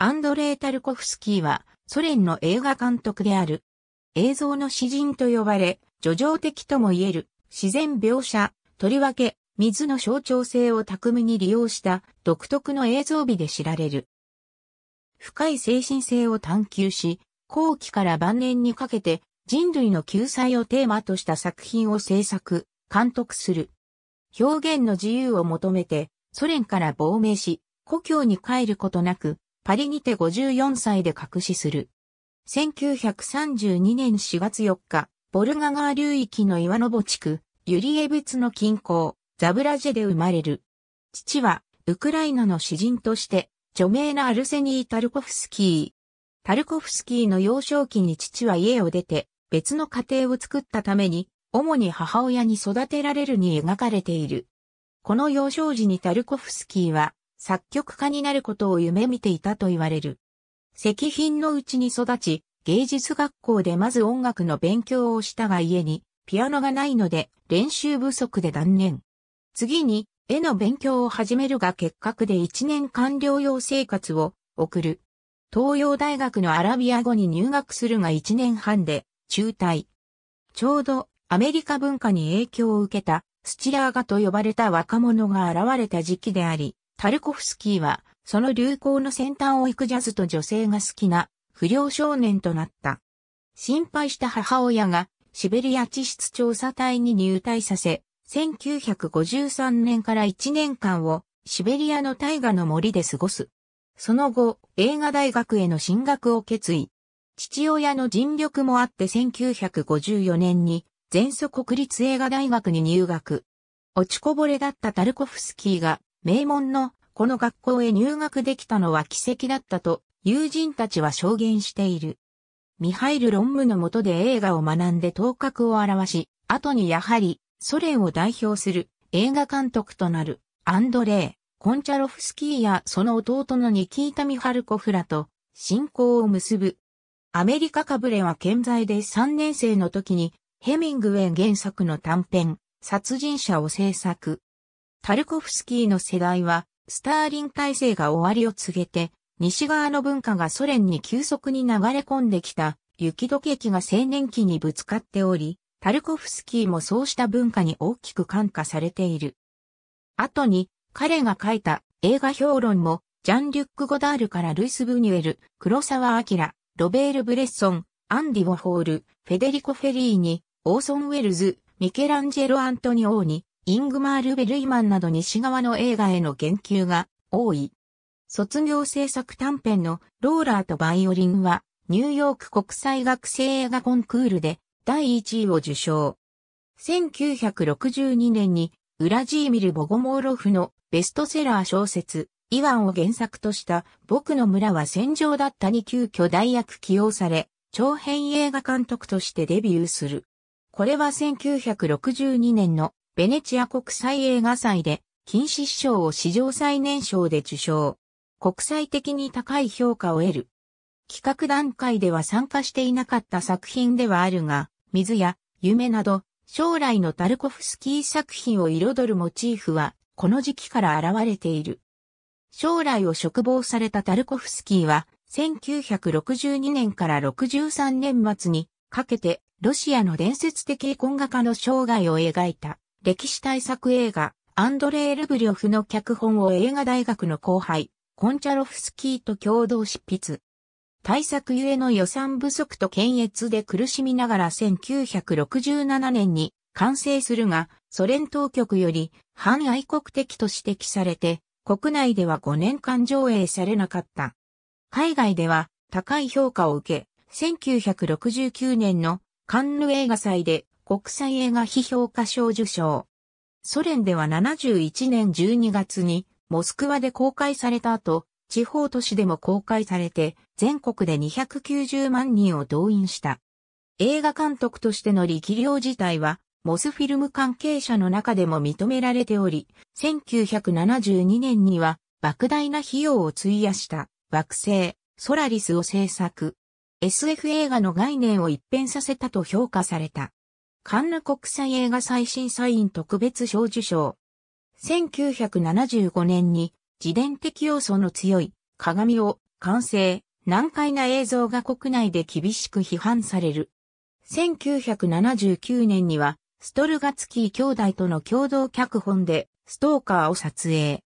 アンドレイ・タルコフスキーはソ連の映画監督である。映像の詩人と呼ばれ、叙情的とも言える自然描写、とりわけ水の象徴性を巧みに利用した独特の映像美で知られる。深い精神性を探求し、後期から晩年にかけて人類の救済をテーマとした作品を制作、監督する。表現の自由を求めて、ソ連から亡命し、故郷に帰ることなく、パリにて54歳で隠死する。1932年4月4日、ボルガ川流域の岩の墓地区、ユリエベツの近郊、ザブラジェで生まれる。父は、ウクライナの詩人として、著名なアルセニー・タルコフスキー。タルコフスキーの幼少期に父は家を出て、別の家庭を作ったために、主に母親に育てられるに描かれている。この幼少時にタルコフスキーは、作曲家になることを夢見ていたと言われる。石品のうちに育ち、芸術学校でまず音楽の勉強をしたが家に、ピアノがないので練習不足で断念。次に、絵の勉強を始めるが結核で1年間療養生活を送る。東洋大学のアラビア語に入学するが1年半で中退。ちょうどアメリカ文化に影響を受けたスチラーガと呼ばれた若者が現れた時期であり、タルコフスキーは、その流行の先端を行くジャズと女性が好きな不良少年となった。心配した母親がシベリア地質調査隊に入隊させ、1953年から1年間をシベリアの大河の森で過ごす。その後、映画大学への進学を決意。父親の尽力もあって1954年に前祖国立映画大学に入学。落ちこぼれだったタルコフスキーが名門のこの学校へ入学できたのは奇跡だったと友人たちは証言している。ミハイル・ロンムの下で映画を学んで頭角を現し、後にやはりソ連を代表する映画監督となるアンドレイ・コンチャロフスキーやその弟のニキータ・ミハルコフラと信仰を結ぶ。アメリカかぶれは健在で3年生の時にヘミングウェイ原作の短編、殺人者を制作。タルコフスキーの世代は、スターリン体制が終わりを告げて、西側の文化がソ連に急速に流れ込んできた、雪解け期が青年期にぶつかっており、タルコフスキーもそうした文化に大きく感化されている。後に、彼が書いた映画評論も、ジャン・リュック・ゴダールからルイス・ブニュエル、黒沢明、ロベール・ブレッソン、アンディ・ウォホール、フェデリコ・フェリーニ、オーソン・ウェルズ、ミケランジェロ・アントニオーニ、イングマール・ベルイマンなど西側の映画への言及が多い。卒業制作短編のローラーとバイオリンはニューヨーク国際学生映画コンクールで第1位を受賞。1962年にウラジーミル・ボゴモーロフのベストセラー小説イワンを原作とした僕の村は戦場だったに急遽代役起用され、長編映画監督としてデビューする。これは1962年のベネチア国際映画祭で、金獅子賞を史上最年少で受賞。国際的に高い評価を得る。企画段階では参加していなかった作品ではあるが、水や夢など、将来のタルコフスキー作品を彩るモチーフは、この時期から現れている。将来を嘱望されたタルコフスキーは、1962年から63年末にかけて、ロシアの伝説的絵ン画家の生涯を描いた。歴史対策映画、アンドレー・ルブリョフの脚本を映画大学の後輩、コンチャロフスキーと共同執筆。対策ゆえの予算不足と検閲で苦しみながら1967年に完成するが、ソ連当局より反愛国的と指摘されて、国内では5年間上映されなかった。海外では高い評価を受け、1969年のカンヌ映画祭で国際映画批評家賞受賞。ソ連では71年12月にモスクワで公開された後、地方都市でも公開されて、全国で290万人を動員した。映画監督としての力量自体は、モスフィルム関係者の中でも認められており、1972年には、莫大な費用を費やした惑星ソラリスを制作。SF 映画の概念を一変させたと評価された。カンヌ国際映画最新サイン特別賞受賞。1975年に自伝的要素の強い鏡を完成、難解な映像が国内で厳しく批判される。1979年にはストルガツキー兄弟との共同脚本でストーカーを撮影。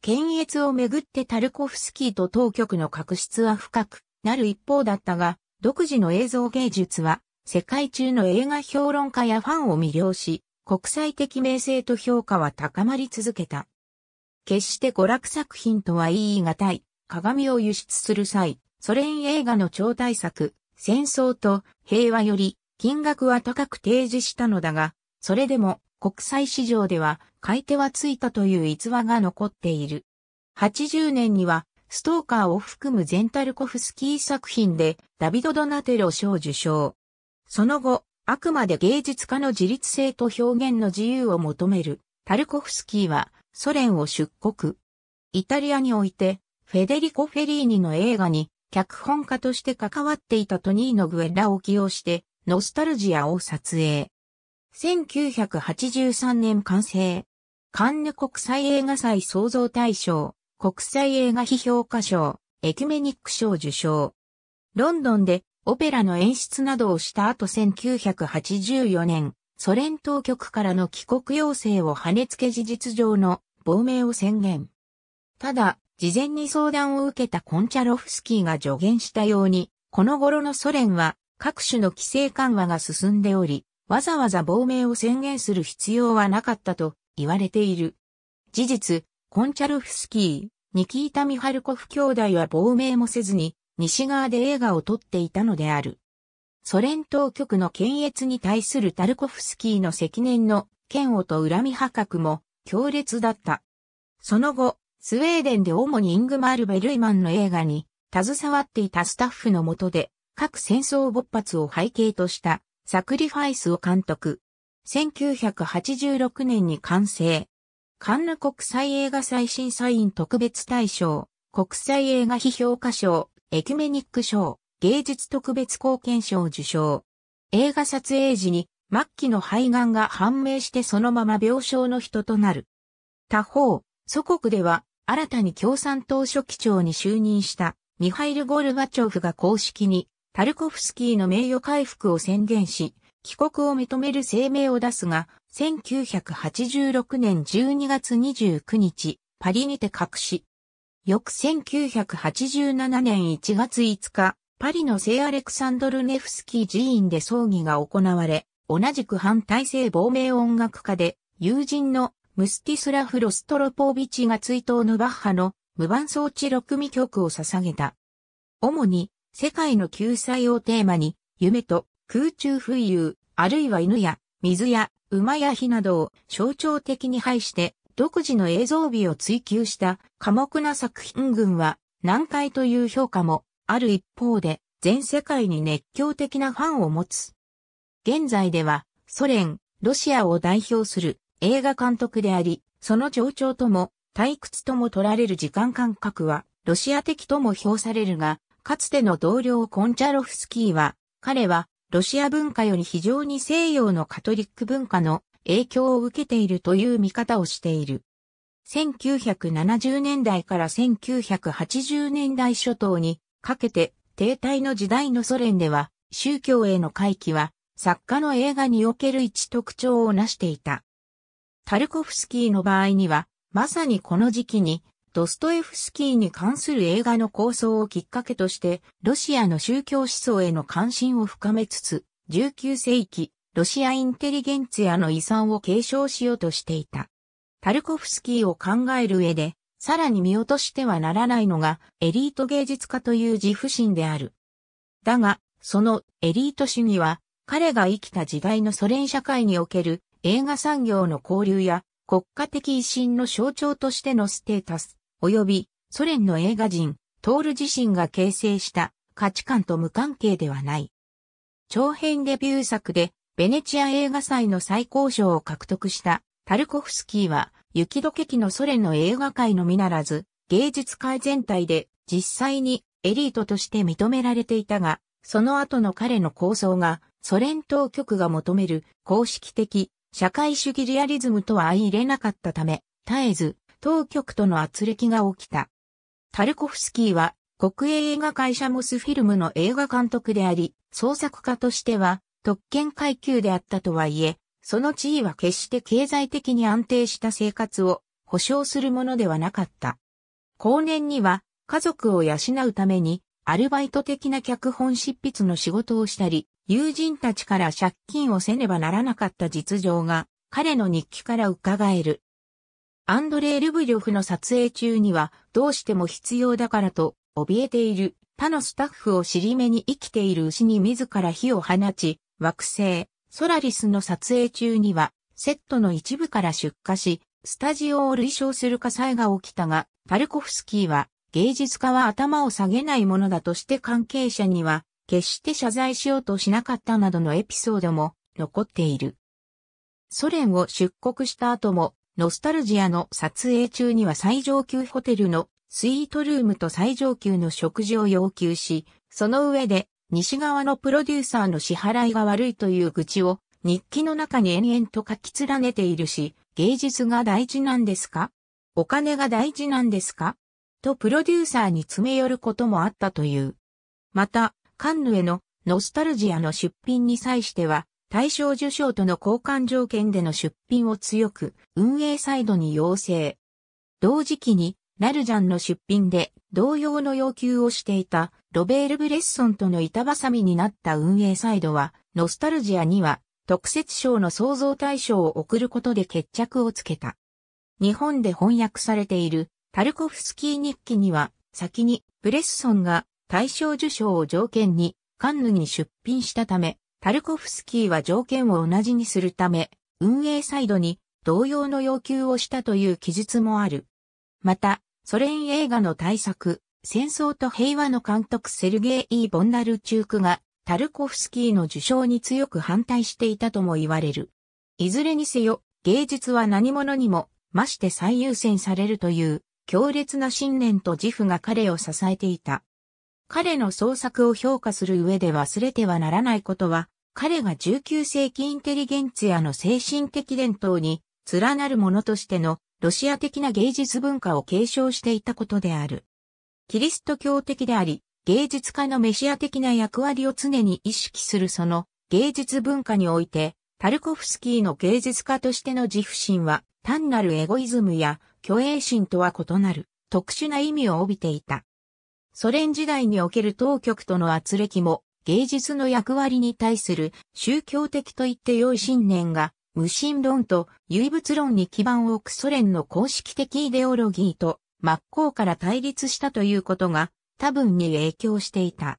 検閲をめぐってタルコフスキーと当局の確執は深くなる一方だったが、独自の映像芸術は世界中の映画評論家やファンを魅了し、国際的名声と評価は高まり続けた。決して娯楽作品とは言い難い、鏡を輸出する際、ソ連映画の超大作、戦争と平和より金額は高く提示したのだが、それでも国際市場では買い手はついたという逸話が残っている。80年にはストーカーを含むゼンタルコフスキー作品でダビド・ドナテロ賞受賞。その後、あくまで芸術家の自立性と表現の自由を求める、タルコフスキーはソ連を出国。イタリアにおいて、フェデリコ・フェリーニの映画に、脚本家として関わっていたトニーノ・グエラを起用して、ノスタルジアを撮影。1983年完成。カンヌ国際映画祭創造大賞、国際映画批評家賞、エキュメニック賞受賞。ロンドンでオペラの演出などをした後1984年、ソ連当局からの帰国要請を跳ね付け事実上の亡命を宣言。ただ、事前に相談を受けたコンチャロフスキーが助言したように、この頃のソ連は各種の規制緩和が進んでおり、わざわざ亡命を宣言する必要はなかったと言われている。事実、コンチャロフスキー、ニキータ・ミハルコフ兄弟は亡命もせずに西側で映画を撮っていたのである。ソ連当局の検閲に対するタルコフスキーの積年の嫌悪と恨み破格も強烈だった。その後、スウェーデンで主にイングマール・ベルイマンの映画に携わっていたスタッフのもとで、各戦争勃発を背景としたサクリファイスを監督。1986年に完成。カンヌ国際映画最審査員特別大賞、国際映画批評家賞、エキュメニック賞、芸術特別貢献賞受賞。映画撮影時に末期の肺がんが判明してそのまま病床の人となる。他方、祖国では新たに共産党書記長に就任したミハイル・ゴルバチョフが公式にタルコフスキーの名誉回復を宣言し、帰国を認める声明を出すが、1986年12月29日、パリにて隠し、翌1987年1月5日、パリの聖アレクサンドルネフスキー寺院で葬儀が行われ、同じく反体制亡命音楽家で、友人のムスティスラフ・ロストロポービチが追悼のバッハの無伴奏地6組曲を捧げた。主に、世界の救済をテーマに、夢と空中浮遊、あるいは犬や水や馬や火などを象徴的に配して、独自の映像美を追求した寡黙な作品群は難解という評価もある一方で全世界に熱狂的なファンを持つ。現在ではソ連、ロシアを代表する映画監督であり、その情調とも退屈とも取られる時間感覚はロシア的とも評されるが、かつての同僚コンチャロフスキーは、彼はロシア文化より非常に西洋のカトリック文化の影響を受けているという見方をしている。1970年代から1980年代初頭にかけて停滞の時代のソ連では宗教への回帰は作家の映画における一特徴を成していた。タルコフスキーの場合にはまさにこの時期にドストエフスキーに関する映画の構想をきっかけとしてロシアの宗教思想への関心を深めつつ19世紀ロシアインテリゲンツィの遺産を継承しようとしていた。タルコフスキーを考える上で、さらに見落としてはならないのがエリート芸術家という自負心である。だが、そのエリート主義は、彼が生きた時代のソ連社会における映画産業の交流や国家的威信の象徴としてのステータス、及びソ連の映画人、トール自身が形成した価値観と無関係ではない。長編デビュー作でベネチア映画祭の最高賞を獲得したタルコフスキーは、雪解け期のソ連の映画界のみならず、芸術界全体で実際にエリートとして認められていたが、その後の彼の構想がソ連当局が求める公式的社会主義リアリズムとは相入れなかったため、絶えず当局との圧力が起きた。タルコフスキーは国営映画会社モスフィルムの映画監督であり、創作家としては特権階級であったとはいえ、その地位は決して経済的に安定した生活を保障するものではなかった。後年には家族を養うためにアルバイト的な脚本執筆の仕事をしたり、友人たちから借金をせねばならなかった実情が彼の日記から伺える。アンドレイ・ルブリョフの撮影中にはどうしても必要だからと怯えている他のスタッフを尻目に生きている牛に自ら火を放ち、惑星、ソラリスの撮影中には、セットの一部から出火し、スタジオを累焼する火災が起きたが、パルコフスキーは、芸術家は頭を下げないものだとして関係者には、決して謝罪しようとしなかったなどのエピソードも残っている。ソ連を出国した後も、ノスタルジアの撮影中には最上級ホテルのスイートルームと最上級の食事を要求し、その上で西側のプロデューサーの支払いが悪いという愚痴を日記の中に延々と書き連ねているし、芸術が大事なんですかお金が大事なんですかとプロデューサーに詰め寄ることもあったという。また、カンヌへのノスタルジアの出品に際しては、対象受賞との交換条件での出品を強く運営サイドに要請。同時期にナルジャンの出品で同様の要求をしていたロベール・ブレッソンとの板挟みになった運営サイドは、ノスタルジアには特設賞の創造対象を送ることで決着をつけた。日本で翻訳されているタルコフスキー日記には、先にブレッソンが大賞受賞を条件にカンヌに出品したため、タルコフスキーは条件を同じにするため、運営サイドに同様の要求をしたという記述もある。また、ソ連映画の大作、戦争と平和の監督セルゲイ・イー・ボンダルチュークが、タルコフスキーの受賞に強く反対していたとも言われる。いずれにせよ、芸術は何者にも、まして最優先されるという、強烈な信念と自負が彼を支えていた。彼の創作を評価する上で忘れてはならないことは、彼が19世紀インテリゲンツやの精神的伝統に連なるものとしてのロシア的な芸術文化を継承していたことである。キリスト教的であり、芸術家のメシア的な役割を常に意識するその芸術文化において、タルコフスキーの芸術家としての自負心は単なるエゴイズムや虚栄心とは異なる特殊な意味を帯びていた。ソ連時代における当局との圧力も芸術の役割に対する宗教的といって良い信念が無神論と唯物論に基盤を置くソ連の公式的イデオロギーと真っ向から対立したということが多分に影響していた。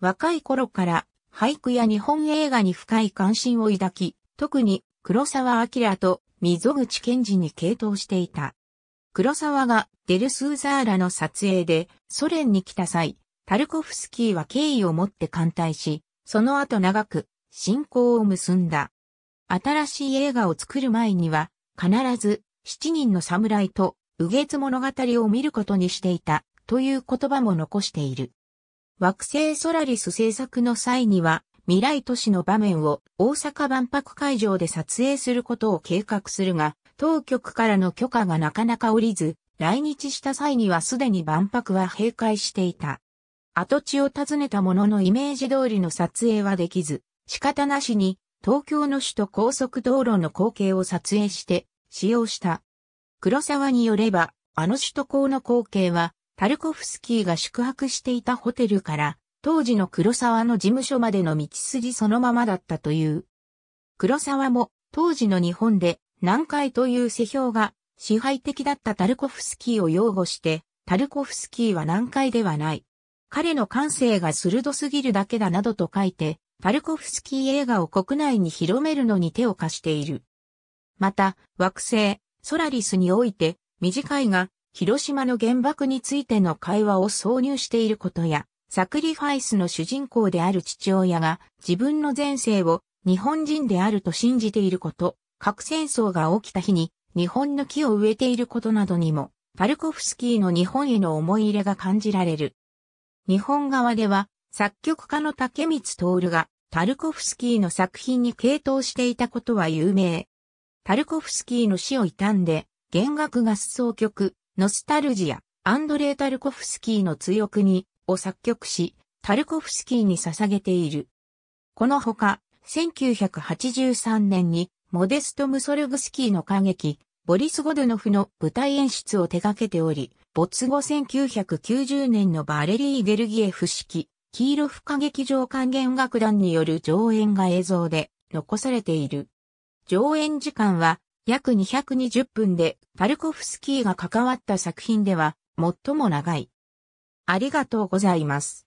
若い頃から俳句や日本映画に深い関心を抱き、特に黒沢明と溝口賢治に傾倒していた。黒沢がデルスーザーラの撮影でソ連に来た際、タルコフスキーは敬意を持って艦隊し、その後長く、信仰を結んだ。新しい映画を作る前には、必ず、七人の侍と、右月物語を見ることにしていた、という言葉も残している。惑星ソラリス制作の際には、未来都市の場面を大阪万博会場で撮影することを計画するが、当局からの許可がなかなか下りず、来日した際にはすでに万博は閉会していた。跡地を訪ねたもののイメージ通りの撮影はできず、仕方なしに東京の首都高速道路の光景を撮影して使用した。黒沢によれば、あの首都高の光景は、タルコフスキーが宿泊していたホテルから、当時の黒沢の事務所までの道筋そのままだったという。黒沢も、当時の日本で、南海という世評が支配的だったタルコフスキーを擁護して、タルコフスキーは南海ではない。彼の感性が鋭すぎるだけだなどと書いて、パルコフスキー映画を国内に広めるのに手を貸している。また、惑星、ソラリスにおいて、短いが、広島の原爆についての会話を挿入していることや、サクリファイスの主人公である父親が自分の前世を日本人であると信じていること、核戦争が起きた日に日本の木を植えていることなどにも、パルコフスキーの日本への思い入れが感じられる。日本側では作曲家の竹光徹がタルコフスキーの作品に傾倒していたことは有名。タルコフスキーの死を悼んで、弦楽合奏曲、ノスタルジア、アンドレイ・タルコフスキーの強くに、を作曲し、タルコフスキーに捧げている。このほか、1983年に、モデスト・ムソルグスキーの歌劇、ボリス・ゴドノフの舞台演出を手掛けており、没後1990年のバレリー・ゲルギエフ式、キーロフ劇場管弦楽団による上演が映像で残されている。上演時間は約220分で、パルコフスキーが関わった作品では最も長い。ありがとうございます。